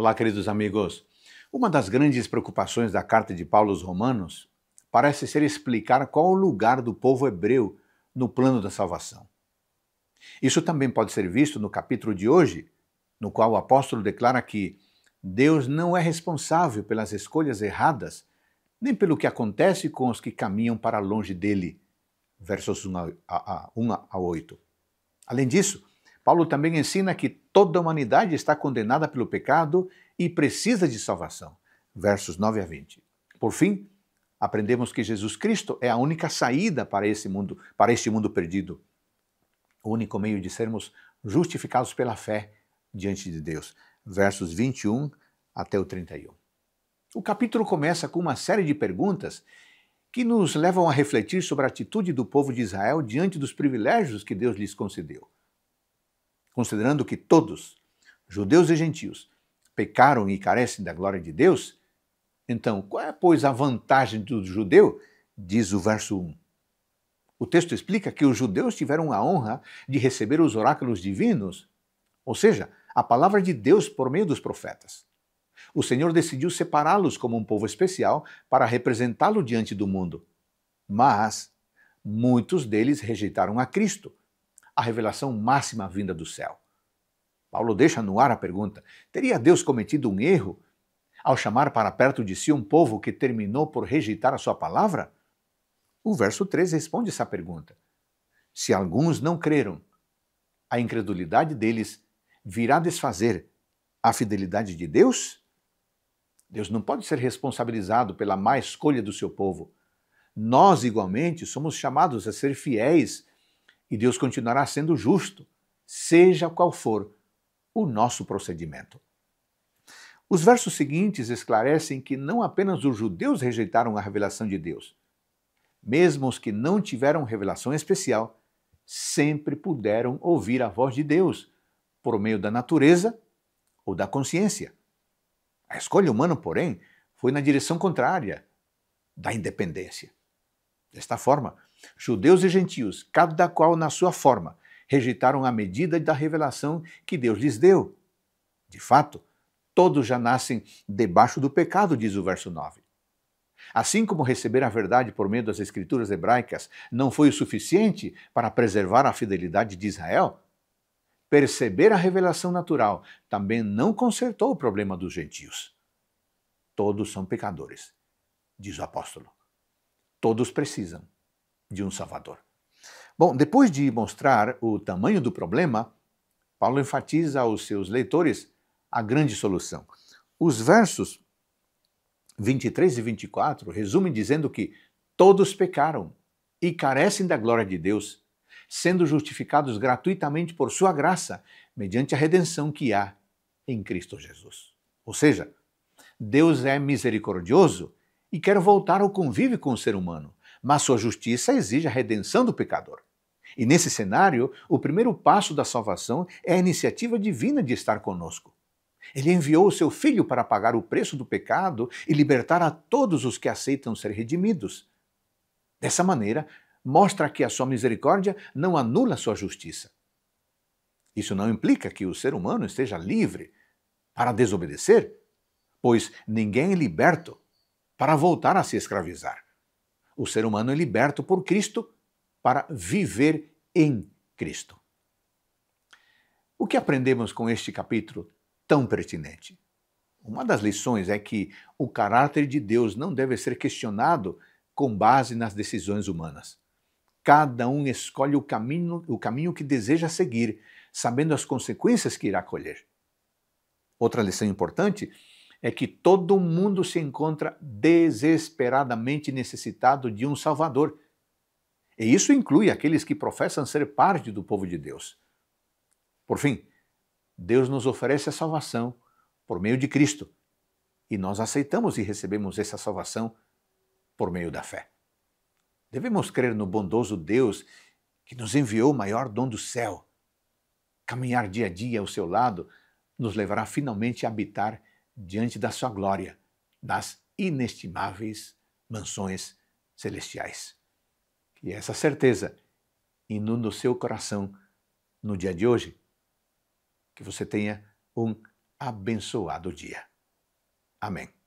Olá, queridos amigos. Uma das grandes preocupações da carta de Paulo aos Romanos parece ser explicar qual o lugar do povo hebreu no plano da salvação. Isso também pode ser visto no capítulo de hoje, no qual o apóstolo declara que Deus não é responsável pelas escolhas erradas, nem pelo que acontece com os que caminham para longe dele. Versos 1 a, 8. Além disso, Paulo também ensina que toda a humanidade está condenada pelo pecado e precisa de salvação. Versos 9 a 20. Por fim, aprendemos que Jesus Cristo é a única saída para esse mundo, para este mundo perdido. O único meio de sermos justificados pela fé diante de Deus. Versos 21 até o 31. O capítulo começa com uma série de perguntas que nos levam a refletir sobre a atitude do povo de Israel diante dos privilégios que Deus lhes concedeu considerando que todos, judeus e gentios, pecaram e carecem da glória de Deus, então qual é, pois, a vantagem do judeu? Diz o verso 1. O texto explica que os judeus tiveram a honra de receber os oráculos divinos, ou seja, a palavra de Deus por meio dos profetas. O Senhor decidiu separá-los como um povo especial para representá-lo diante do mundo. Mas muitos deles rejeitaram a Cristo, a revelação máxima vinda do céu. Paulo deixa no ar a pergunta: teria Deus cometido um erro ao chamar para perto de si um povo que terminou por rejeitar a sua palavra? O verso 3 responde essa pergunta. Se alguns não creram, a incredulidade deles virá desfazer a fidelidade de Deus? Deus não pode ser responsabilizado pela má escolha do seu povo. Nós, igualmente, somos chamados a ser fiéis e Deus continuará sendo justo, seja qual for o nosso procedimento. Os versos seguintes esclarecem que não apenas os judeus rejeitaram a revelação de Deus, mesmo os que não tiveram revelação especial, sempre puderam ouvir a voz de Deus por meio da natureza ou da consciência. A escolha humana, porém, foi na direção contrária da independência. Desta forma, Judeus e gentios, cada qual na sua forma, rejeitaram a medida da revelação que Deus lhes deu. De fato, todos já nascem debaixo do pecado, diz o verso 9. Assim como receber a verdade por meio das escrituras hebraicas não foi o suficiente para preservar a fidelidade de Israel, perceber a revelação natural também não consertou o problema dos gentios. Todos são pecadores, diz o apóstolo. Todos precisam de um Salvador. Bom, depois de mostrar o tamanho do problema, Paulo enfatiza aos seus leitores a grande solução. Os versos 23 e 24 resumem dizendo que todos pecaram e carecem da glória de Deus, sendo justificados gratuitamente por sua graça, mediante a redenção que há em Cristo Jesus. Ou seja, Deus é misericordioso e quer voltar ao convívio com o ser humano, mas sua justiça exige a redenção do pecador. E nesse cenário, o primeiro passo da salvação é a iniciativa divina de estar conosco. Ele enviou o seu filho para pagar o preço do pecado e libertar a todos os que aceitam ser redimidos. Dessa maneira, mostra que a sua misericórdia não anula sua justiça. Isso não implica que o ser humano esteja livre para desobedecer, pois ninguém é liberto para voltar a se escravizar o ser humano é liberto por Cristo para viver em Cristo. O que aprendemos com este capítulo tão pertinente? Uma das lições é que o caráter de Deus não deve ser questionado com base nas decisões humanas. Cada um escolhe o caminho, o caminho que deseja seguir, sabendo as consequências que irá colher. Outra lição importante é que todo mundo se encontra desesperadamente necessitado de um Salvador. E isso inclui aqueles que professam ser parte do povo de Deus. Por fim, Deus nos oferece a salvação por meio de Cristo, e nós aceitamos e recebemos essa salvação por meio da fé. Devemos crer no bondoso Deus que nos enviou o maior dom do céu. Caminhar dia a dia ao seu lado nos levará finalmente a habitar diante da sua glória, das inestimáveis mansões celestiais. Que essa certeza inunda o seu coração no dia de hoje. Que você tenha um abençoado dia. Amém.